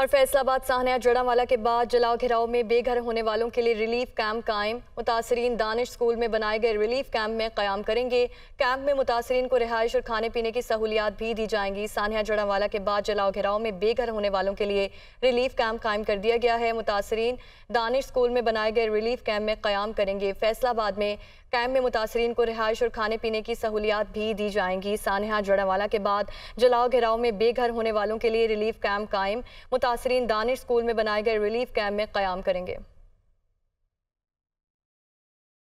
और फैसलाबाद जड़ा जड़ावाला के बाद जलाओ घिराव में बेघर होने वालों के लिए रिलीफ कैंप कायम मुतासरीन दानिश स्कूल में बनाए गए रिलीफ कैंप में क्याम करेंगे कैंप में मुतासरीन को रिहाइश और खाने पीने की सहूलियात भी दी जाएंगी सानिया जड़ावाला के बाद जलाओ घिराव में बेघर होने वालों के लिए रिलीफ कैंप कायम कर दिया गया है मुतासरीन दानिश स्कूल में बनाए गए रिलीफ कैंप में क्याम करेंगे फैसलाबाद में कैंप में मुतासरीन को रिहाइश और खाने पीने की सहूलियात भी दी जाएंगी जड़ा जड़ावाला के बाद जलाओ घिराव में बेघर होने वालों के लिए रिलीफ कैंप कायम कासरीन दानिश स्कूल में बनाए गए रिलीफ कैम्प में क्याम करेंगे